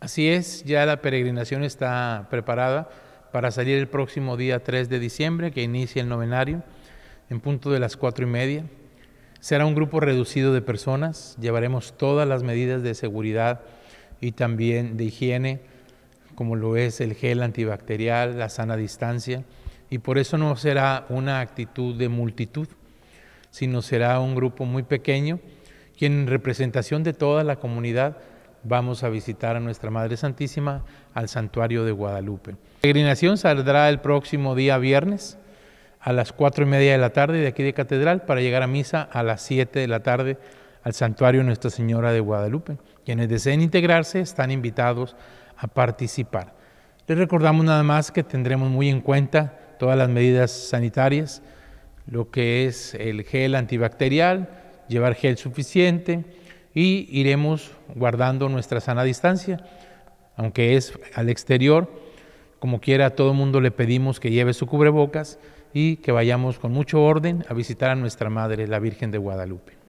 Así es, ya la peregrinación está preparada para salir el próximo día 3 de diciembre, que inicia el novenario, en punto de las 4 y media. Será un grupo reducido de personas, llevaremos todas las medidas de seguridad y también de higiene, como lo es el gel antibacterial, la sana distancia, y por eso no será una actitud de multitud, sino será un grupo muy pequeño, quien en representación de toda la comunidad vamos a visitar a nuestra Madre Santísima al santuario de Guadalupe. La peregrinación saldrá el próximo día viernes a las cuatro y media de la tarde de aquí de Catedral para llegar a misa a las siete de la tarde al santuario Nuestra Señora de Guadalupe. Quienes deseen integrarse están invitados a participar. Les recordamos nada más que tendremos muy en cuenta todas las medidas sanitarias, lo que es el gel antibacterial, llevar gel suficiente, y iremos guardando nuestra sana distancia, aunque es al exterior. Como quiera, a todo mundo le pedimos que lleve su cubrebocas y que vayamos con mucho orden a visitar a nuestra Madre, la Virgen de Guadalupe.